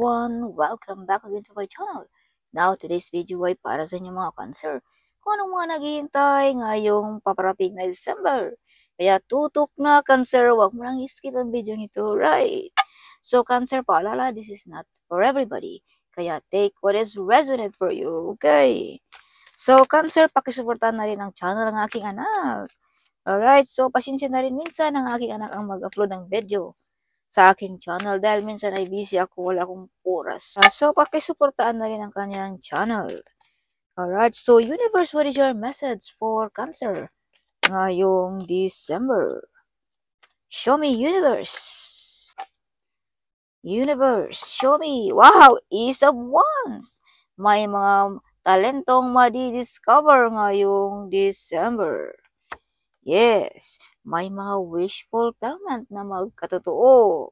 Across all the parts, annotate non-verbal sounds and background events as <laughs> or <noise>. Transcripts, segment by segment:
everyone! Welcome back again to my channel. Now, today's video ay para sa inyong mga cancer. Kung anong mga naghihintay ngayong paparating na December. Kaya tutok na cancer, wag mo nang skip ang video nito, right? So cancer, paalala, this is not for everybody. Kaya take what is resonant for you, okay? So cancer, pakisuportahan na rin ang channel ng aking anak. Alright, so pasensya na rin minsan ang aking anak ang mag-upload ng video sa aking channel dahil minsan ay busy ako, wala akong oras. Uh, so, pakisuportaan na rin ang kanyang channel. Alright, so Universe, what is your message for Cancer ngayong December? Show me Universe! Universe, show me! Wow, Ace of Wands! May mga talentong madi-discover ngayong December. Yes, may mga wish fulfillment na magkatotoo.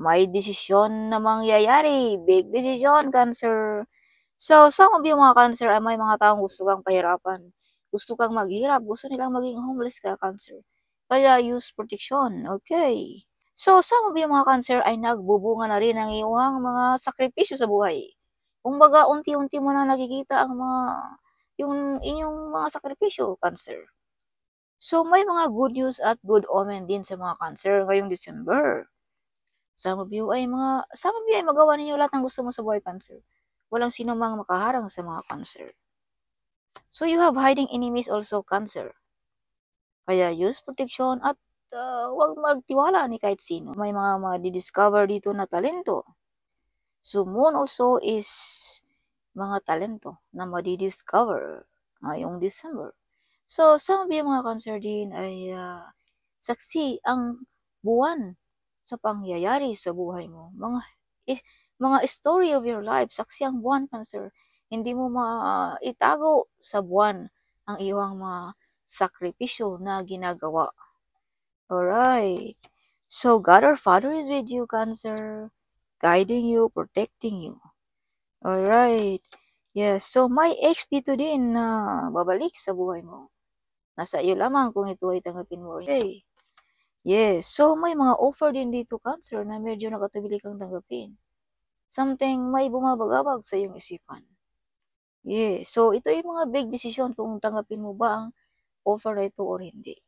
May desisyon na mangyayari. Big decision, Cancer. So, some of you mga Cancer ay ah, may mga taong gusto kang pahirapan. Gusto kang maghirap. Gusto nilang maging homeless ka, Cancer. Kaya use protection. Okay. So, some of you mga Cancer ay nagbubunga na rin ang iyong mga sakripisyo sa buhay. Kumbaga, unti-unti mo na nakikita ang mga, yung inyong mga sakripisyo, Cancer. So, may mga good news at good omen din sa mga cancer ngayong December. Some of you ay mga, some of you ay magawa ninyo lahat ng gusto mo sa buhay cancer. Walang sino mang makaharang sa mga cancer. So, you have hiding enemies also cancer. Kaya use protection at uh, huwag magtiwala ni kahit sino. May mga madidiscover dito na talento. So, moon also is mga talento na madidiscover ngayong December. So, some of sa mga Cancer din ay uh, saksi ang buwan sa pangyayari sa buhay mo. Mga eh, mga story of your life, saksi ang buwan, Cancer. Hindi mo maitago sa buwan ang iyong mga sakripisyo na ginagawa. Alright. So, God our Father is with you, Cancer, guiding you, protecting you. Alright. Yes. So, my ex dito din na uh, babalik sa buhay mo. Nasa iyo lamang kung ito ay tanggapin mo or okay. Yes. So, may mga offer din dito, Cancer, na medyo nakatubili kang tanggapin. Something may bumabagabag sa iyong isipan. Yes. So, ito yung mga big decision kung tanggapin mo ba ang offer na ito or hindi.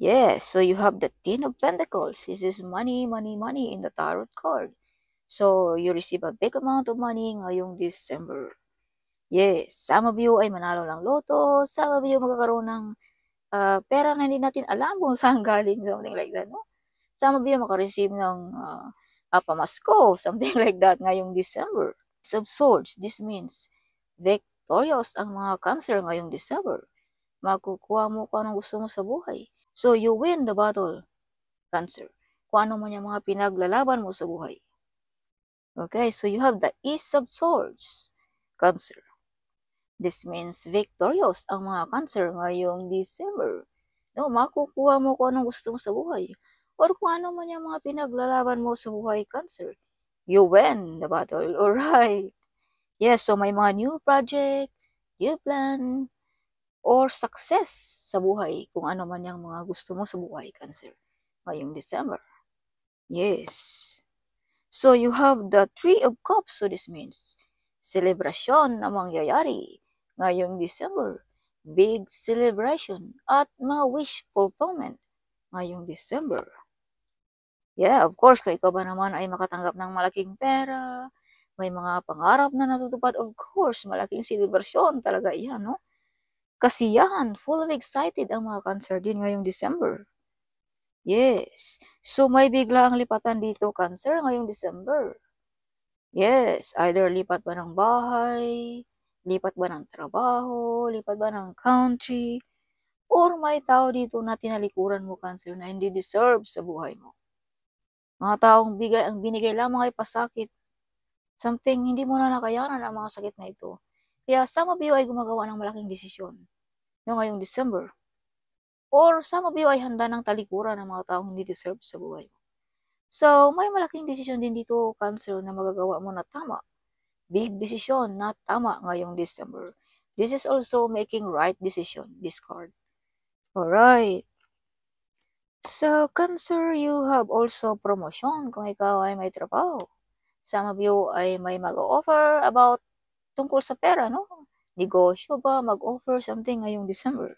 Yes. So, you have the Ten of Pentacles. This is money, money, money in the Tarot card. So, you receive a big amount of money ngayong December. Yes, some of you ay manalo ng loto, some of you magkakaroon ng uh, pera na hindi natin alam kung <laughs> saan galing, something like that, no? Some of you makareceive ng uh, uh, pamasko, something <laughs> like that ngayong December. It's of swords, this means victorious ang mga cancer ngayong December. Magkukuha mo kung anong gusto mo sa buhay. So you win the battle, cancer. Kung ano man yung mga pinaglalaban mo sa buhay. Okay, so you have the Ace of Swords, Cancer. This means victorious ang mga cancer ngayong December. No, makukuha mo kung anong gusto mo sa buhay or kung ano man yung mga pinaglalaban mo sa buhay cancer. You win the battle, <laughs> alright. Yes, so may mga new project, new plan, or success sa buhay kung ano man yung mga gusto mo sa buhay cancer ngayong December. Yes. So you have the Three of Cups so this means celebration na mangyayari. Ngayong December, big celebration at ma-wish fulfillment ngayong December. Yeah, of course, kung ikaw ba naman ay makatanggap ng malaking pera, may mga pangarap na natutupad, of course, malaking celebration talaga iyan, no? Kasiyahan, full of excited ang mga cancer din ngayong December. Yes. So, may bigla ang lipatan dito, cancer, ngayong December. Yes, either lipat ba ng bahay, lipat ba ng trabaho, lipat ba ng country, or may tao dito na tinalikuran mo cancer na hindi deserve sa buhay mo. Mga taong bigay, ang binigay lamang ay pasakit. Something hindi mo na nakayanan ang mga sakit na ito. Kaya some of you ay gumagawa ng malaking desisyon no ngayong December. Or some of you ay handa ng talikuran ng mga taong hindi deserve sa buhay mo. So, may malaking desisyon din dito, Cancer, na magagawa mo na tama big decision na tama ngayong December. This is also making right decision, this card. Alright. So, Cancer, you have also promotion kung ikaw ay may trabaho. Some of you ay may mag-offer about tungkol sa pera, no? Negosyo ba mag-offer something ngayong December?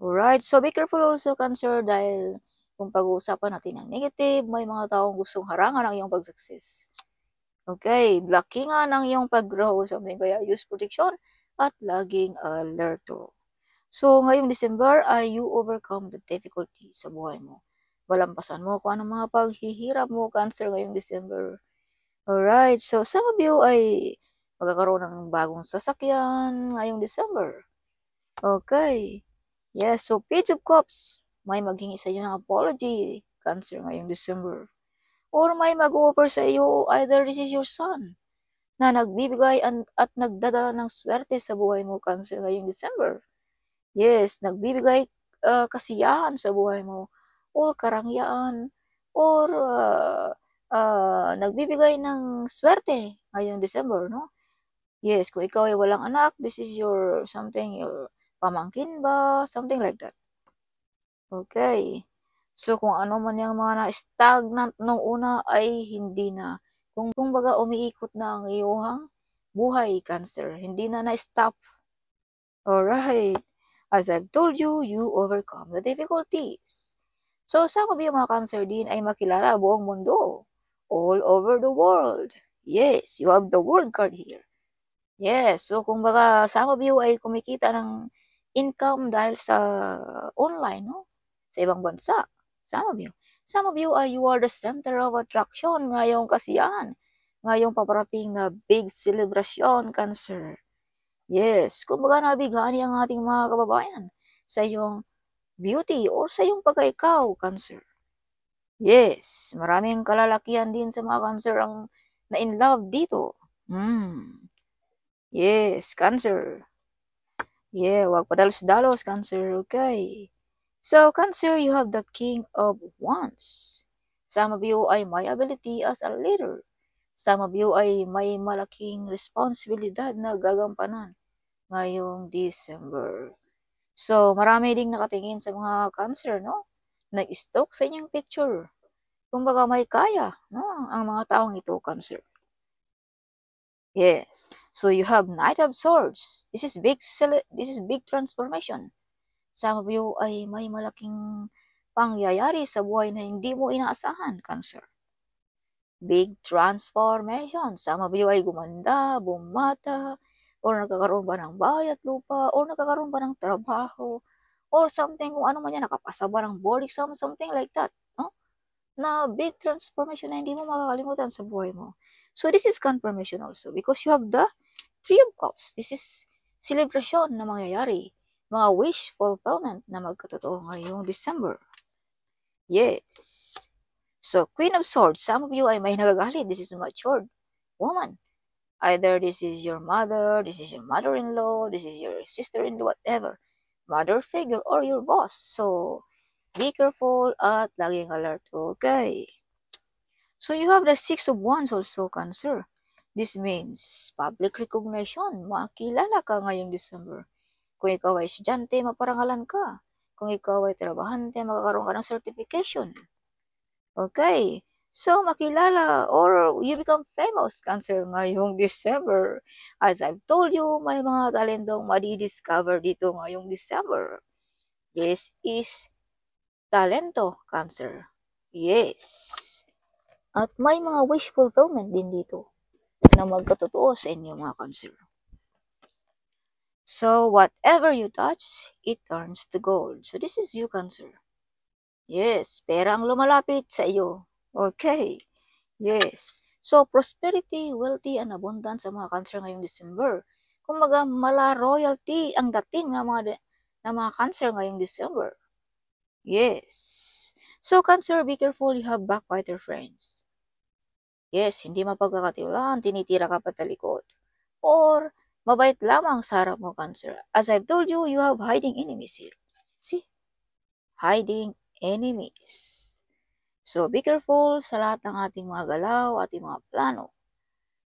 Alright, so be careful also, Cancer, dahil kung pag-uusapan natin ang negative, may mga taong gustong harangan ang iyong pag-success. Okay, blockingan ang iyong pag-grow. Sabi kaya use protection at laging alerto. So, ngayong December ay you overcome the difficulty sa buhay mo. Balampasan mo kung anong mga paghihirap mo, cancer, ngayong December. Alright, so some of you ay magkakaroon ng bagong sasakyan ngayong December. Okay. Yes, so page of cups. May maghingi sa iyo ng apology, cancer, ngayong December or may mag-offer sa iyo either this is your son na nagbibigay at nagdadala ng swerte sa buhay mo Cancer ngayong December. Yes, nagbibigay uh, kasiyahan sa buhay mo or karangyaan or uh, uh, nagbibigay ng swerte ngayong December, no? Yes, kung ikaw ay walang anak, this is your something, your pamangkin ba? Something like that. Okay. So kung ano man yung mga na-stagnant nung una ay hindi na. Kung kumbaga umiikot na ang iyong buhay cancer, hindi na na-stop. Alright. As I've told you, you overcome the difficulties. So sa mga mga cancer din ay makilala buong mundo. All over the world. Yes, you have the world card here. Yes, so kung baga sa view ay kumikita ng income dahil sa online, no? Sa ibang bansa. Some of you. Some of you, uh, you are the center of attraction ngayong kasiyahan. Ngayong paparating na big celebration, Cancer. Yes, kumbaga nabighani ang ating mga kababayan sa iyong beauty or sa iyong pagkaikaw, Cancer. Yes, maraming kalalakihan din sa mga Cancer ang na in love dito. Hmm. Yes, Cancer. Yeah, wag padalos-dalos, Cancer. Okay. So, Cancer, you have the King of Wands. Some of you ay may ability as a leader. Some of you ay may malaking responsibilidad na gagampanan ngayong December. So, marami ding nakatingin sa mga Cancer, no? Nag-stalk sa inyong picture. Kumbaga may kaya, no? Ang mga taong ito, Cancer. Yes. So you have Knight of Swords. This is big this is big transformation sa iyo ay may malaking pangyayari sa buhay na hindi mo inaasahan, Cancer. Big transformation. Sa iyo ay gumanda, bumata, or nagkakaroon ba ng bahay at lupa, or nagkakaroon ba ng trabaho, or something kung ano man yan, nakapasa ba ng board exam, something like that. No? Na big transformation na hindi mo makakalimutan sa buhay mo. So this is confirmation also because you have the Three of Cups. This is celebration na mangyayari mga wish fulfillment na magkatotoo ngayong December. Yes. So, Queen of Swords, some of you ay may nagagalit. This is a matured woman. Either this is your mother, this is your mother-in-law, this is your sister-in-law, whatever. Mother figure or your boss. So, be careful at laging alert. Okay. So, you have the Six of Wands also, Cancer. This means public recognition. Makilala ka ngayong December. Kung ikaw ay estudyante, maparangalan ka. Kung ikaw ay trabahante, makakaroon ka ng certification. Okay. So, makilala or you become famous, Cancer, ngayong December. As I've told you, may mga talentong madi-discover dito ngayong December. This is talento, Cancer. Yes. At may mga wish fulfillment din dito na magkatotoo sa inyo mga Cancer. So whatever you touch, it turns to gold. So this is you, Cancer. Yes, pera ang lumalapit sa iyo. Okay. Yes. So prosperity, wealthy, and abundance sa mga Cancer ngayong December. Kumbaga, mala royalty ang dating ng mga, ng mga Cancer ngayong December. Yes. So Cancer, be careful you have backbiter friends. Yes, hindi mapagkakatiwalaan, tinitira ka patalikod. Or Mabait lamang sa harap mo, Cancer. As I've told you, you have hiding enemies here. See? Hiding enemies. So, be careful sa lahat ng ating mga galaw, ating mga plano.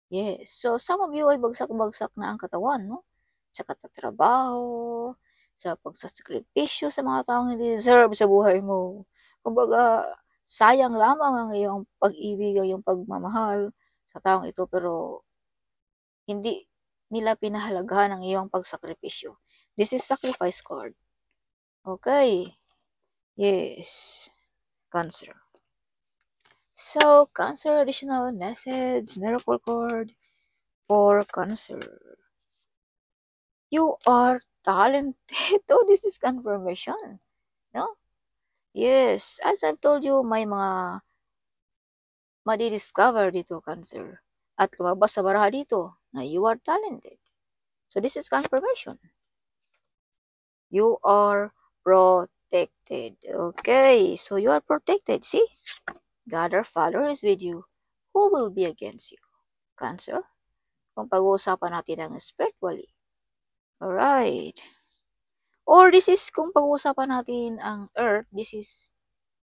Yes. So, some of you ay bagsak-bagsak na ang katawan, no? Sa katatrabaho, sa pagsasakripisyo sa mga taong hindi deserve sa buhay mo. Kumbaga, sayang lamang ang iyong pag-ibig o yung pagmamahal sa taong ito pero hindi nila pinahalagahan ang iyong pagsakripisyo. This is sacrifice card. Okay. Yes. Cancer. So, Cancer additional message, miracle card for Cancer. You are talented. <laughs> Oh, this is confirmation. No? Yes. As I've told you, may mga madidiscover dito, Cancer. At lumabas sa baraha dito. Now you are talented. So this is confirmation. You are protected. Okay, so you are protected. See, God our Father is with you. Who will be against you? Cancer? Kung pag-uusapan natin ang spiritually. Alright. Or this is, kung pag-uusapan natin ang earth, this is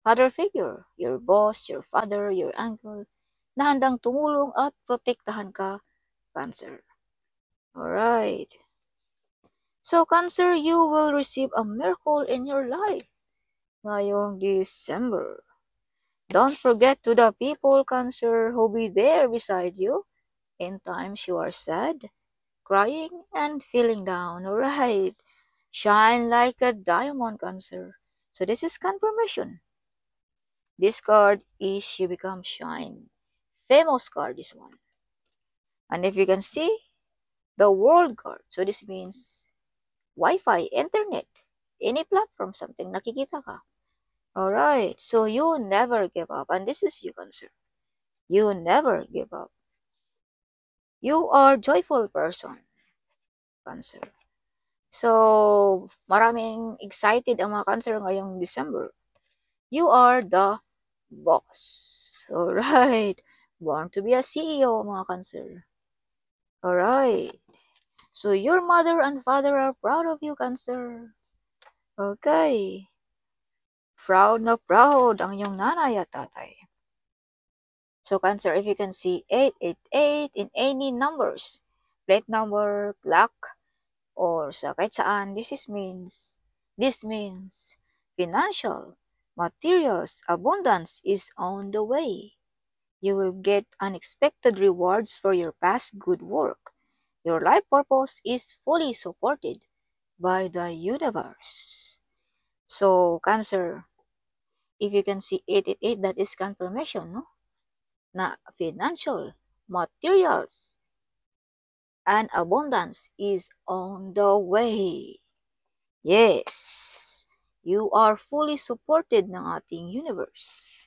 father figure, your boss, your father, your uncle, na handang tumulong at protektahan ka cancer. Alright. So, cancer, you will receive a miracle in your life ngayong December. Don't forget to the people, cancer, who be there beside you in times you are sad, crying, and feeling down. Alright. Shine like a diamond, cancer. So, this is confirmation. This card is you become shine. Famous card, this one. And if you can see, the world card. So this means Wi-Fi, internet, any platform, something nakikita ka. Alright, so you never give up. And this is your answer. You never give up. You are joyful person. Cancer. So, maraming excited ang mga cancer ngayong December. You are the boss. Alright. <laughs> Born to be a CEO, mga cancer. Alright. So, your mother and father are proud of you, Cancer. Okay. Proud na proud ang iyong nanay at tatay. So, Cancer, if you can see 888 in any numbers, plate number, clock, or sa kahit saan, this is means, this means financial, materials, abundance is on the way. You will get unexpected rewards for your past good work. Your life purpose is fully supported by the universe. So, Cancer, if you can see 888, that is confirmation, no? Na financial, materials, and abundance is on the way. Yes, you are fully supported ng ating universe.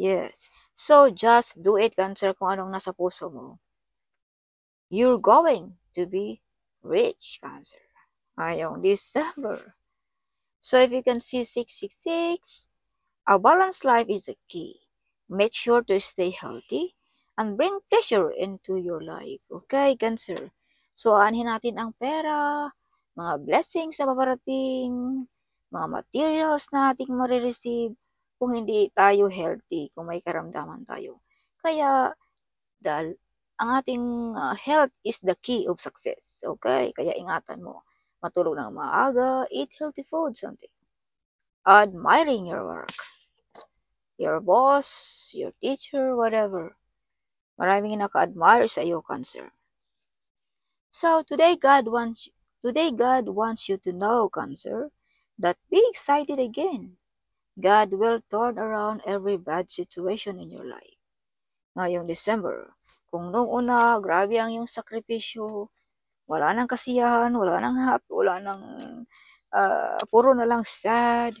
Yes, So just do it, Cancer, kung anong nasa puso mo. You're going to be rich, Cancer. Ayong December. So if you can see 666, a balanced life is a key. Make sure to stay healthy and bring pleasure into your life. Okay, Cancer? So aanhin natin ang pera, mga blessings na paparating, mga materials na ating marireceive, kung hindi tayo healthy, kung may karamdaman tayo. Kaya, dahil ang ating uh, health is the key of success. Okay? Kaya ingatan mo. Matulog ng maaga, eat healthy food, something. Admiring your work. Your boss, your teacher, whatever. Maraming naka-admire sa iyo, Cancer. So, today God wants today God wants you to know, Cancer, that be excited again. God will turn around every bad situation in your life. Ngayong December, kung noong una, grabe ang iyong sakripisyo, wala nang kasiyahan, wala nang happy, wala nang, uh, puro na lang sad.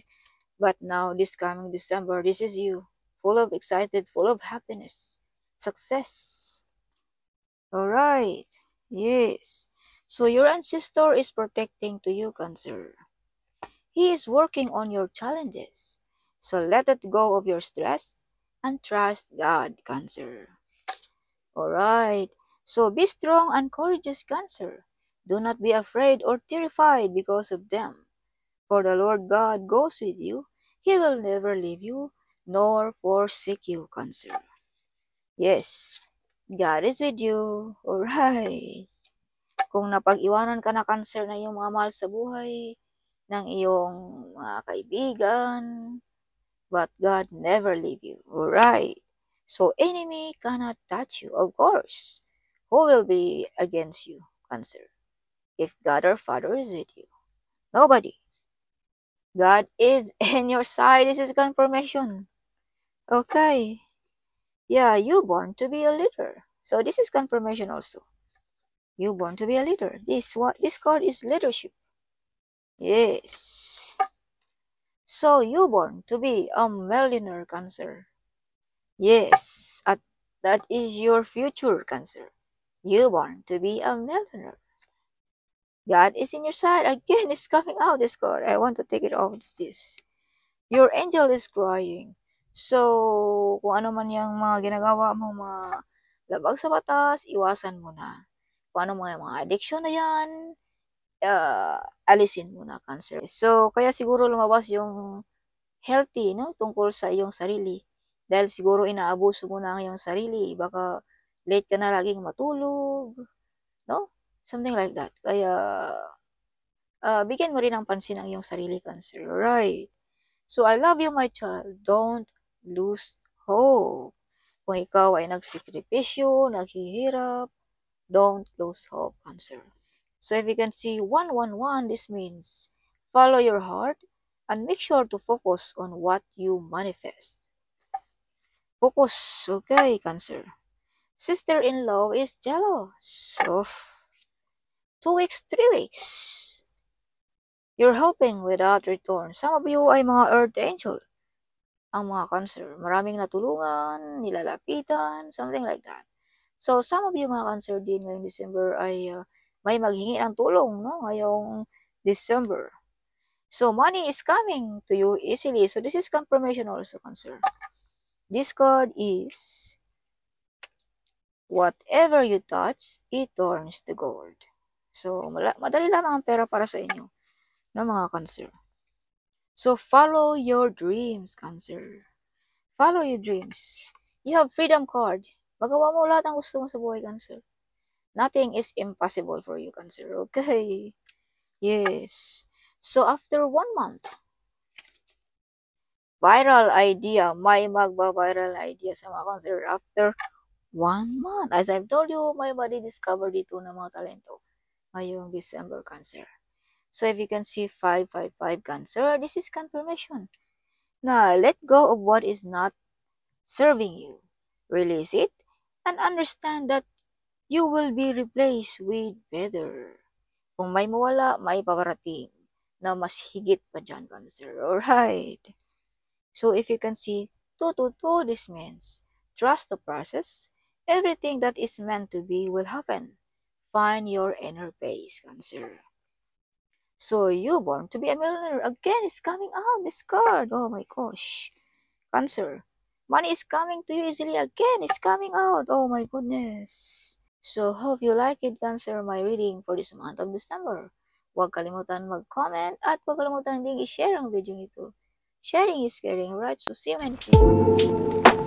But now, this coming December, this is you, full of excited, full of happiness, success. Alright, yes. So your ancestor is protecting to you, Cancer. He is working on your challenges. So let it go of your stress and trust God, Cancer. Alright, so be strong and courageous, Cancer. Do not be afraid or terrified because of them. For the Lord God goes with you. He will never leave you nor forsake you, Cancer. Yes, God is with you. <laughs> Alright. Kung napag-iwanan ka na, Cancer, na yung mga mahal sa buhay, ng iyong mga kaibigan, but God never leave you. right? So enemy cannot touch you, of course. Who will be against you? Answer. If God our Father is with you. Nobody. God is <laughs> in your side. This is confirmation. Okay. Yeah, you born to be a leader. So this is confirmation also. You born to be a leader. This what this card is leadership. Yes. So you born to be a millionaire cancer. Yes, at, that is your future cancer. You born to be a millionaire. God is in your side. Again, <laughs> it's coming out this card. I want to take it off this. Your angel is crying. So, kung ano man yung mga ginagawa mo, mga labag sa batas, iwasan mo na. Kung ano yung mga addiction na yan, uh, alisin mo na cancer. So, kaya siguro lumabas yung healthy, no? Tungkol sa iyong sarili. Dahil siguro inaabuso mo na ang iyong sarili. Baka late ka na laging matulog, no? Something like that. Kaya, uh, bigyan mo rin ng pansin ang iyong sarili, cancer. Right. So, I love you, my child. Don't lose hope. Kung ikaw ay nagsakripisyo, naghihirap, don't lose hope, cancer. So if you can see 111, this means follow your heart and make sure to focus on what you manifest. Focus, okay, Cancer. Sister-in-law is jealous of two weeks, three weeks. You're helping without return. Some of you ay mga earth angel. Ang mga cancer, maraming natulungan, nilalapitan, something like that. So, some of you mga cancer din ngayong December ay uh, may maghingi ng tulong no, ngayong December. So money is coming to you easily. So this is confirmation also concern. This card is whatever you touch, it turns to gold. So madali lamang ang pera para sa inyo no, mga cancer. So follow your dreams, cancer. Follow your dreams. You have freedom card. Magawa mo lahat ang gusto mo sa buhay, cancer. Nothing is impossible for you, Cancer. Okay. Yes. So after one month, viral idea. May magba-viral idea sa mga Cancer after one month. As I've told you, my body discovered ito na mga talento ngayong December Cancer. So if you can see 555 Cancer, this is confirmation. Now, let go of what is not serving you. Release it and understand that you will be replaced with better. Kung may mawala, may paparating na mas higit pa dyan, Cancer. Alright? So, if you can see, 2 to 2, this means trust the process. Everything that is meant to be will happen. Find your inner base, Cancer. So, you born to be a millionaire. Again, it's coming out, this card. Oh my gosh. Cancer. Money is coming to you easily again. It's coming out. Oh my goodness. So, hope you like it, Cancer, my reading for this month of December. Huwag kalimutan mag-comment at huwag kalimutan ding i-share ang video ito. Sharing is caring, right? So, see you next